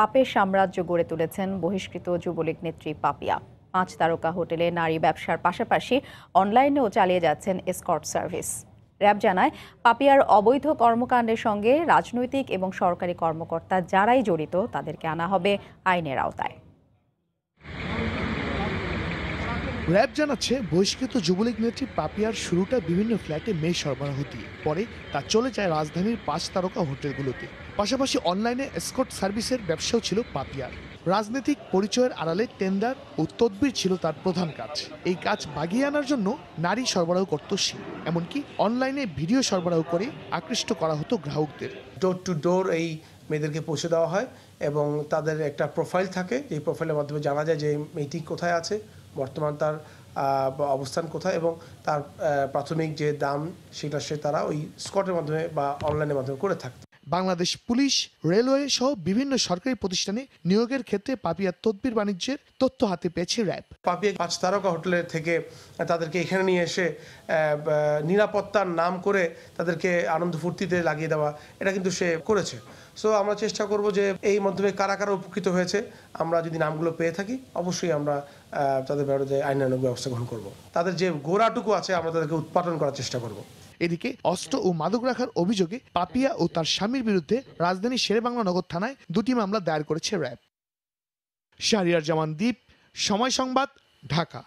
পাপের সাম্রাজ্য গড়ে তুলেছেন বহিষ্কৃত যুবলীগ নেত্রী পাপিয়া পাঁচ তারকা হোটেলে নারী ব্যবসার পাশাপাশি অনলাইনেও চালিয়ে যাচ্ছেন স্কট সার্ভিস র্যাব জানায় পাপিয়ার অবৈধ কর্মকাণ্ডের সঙ্গে রাজনৈতিক এবং সরকারি কর্মকর্তা যারাই জড়িত তাদেরকে আনা হবে আইনের আওতায় র্যাব জানাচ্ছে বহিষ্কৃত যুবলীগ নেত্রী পাপিয়ার শুরুটা বিভিন্ন ফ্ল্যাটে মেয়ে সরবরাহ দিয়ে পরে তা চলে যায় রাজধানীর পাঁচ তারকা হোটেলগুলোতে পাশাপাশি অনলাইনে স্কট সার্ভিসের ব্যবসাও ছিল পাপিয়ার রাজনৈতিক পরিচয়ের আড়ালে টেন্ডার ও তদবির ছিল তার প্রধান কাজ এই কাজ বাগিয়ে আনার জন্য নারী সরবরাহ করত সে এমনকি অনলাইনে ভিডিও সরবরাহ করে আকৃষ্ট করা হতো গ্রাহকদের ডোর টু ডোর এই মেয়েদেরকে পৌঁছে দেওয়া হয় এবং তাদের একটা প্রোফাইল থাকে এই প্রোফাইলের মাধ্যমে জানা যায় যে মেয়েটি কোথায় আছে বর্তমান তার অবস্থান কোথায় এবং তার প্রাথমিক যে দাম সেটা সে তারা ওই স্কটের মাধ্যমে বা অনলাইনের মাধ্যমে করে থাকত বাংলাদেশ পুলিশ রেলওয়ে সহ বিভিন্ন সরকারি প্রতিষ্ঠানে নিয়োগের ক্ষেত্রে পাপিয়া তদবির বাণিজ্যের তথ্য হাতে পেয়েছে র্যাব পাপিয়া পাঁচ তারকা হোটেলের থেকে তাদেরকে এখানে নিয়ে এসে নিরাপত্তার নাম করে তাদেরকে আনন্দ ফুর্তিতে লাগিয়ে দেওয়া এটা কিন্তু সে করেছে সো আমরা চেষ্টা করব যে এই মাধ্যমে কারা কারা উপকৃত হয়েছে আমরা যদি নামগুলো পেয়ে থাকি অবশ্যই আমরা তাদের ব্যাপারে আইনানুগ ব্যবস্থা গ্রহণ করব তাদের যে গোড়াটুকু আছে আমরা তাদেরকে উৎপাদন করার চেষ্টা করব এদিকে অস্ত্র ও মাদক রাখার অভিযোগে পাপিয়া ও তার স্বামীর বিরুদ্ধে রাজধানী শেরেবাংলা নগর থানায় দুটি মামলা দায়ের করেছে র্যাব শাহরিয়ার জামান দ্বীপ সময় সংবাদ ঢাকা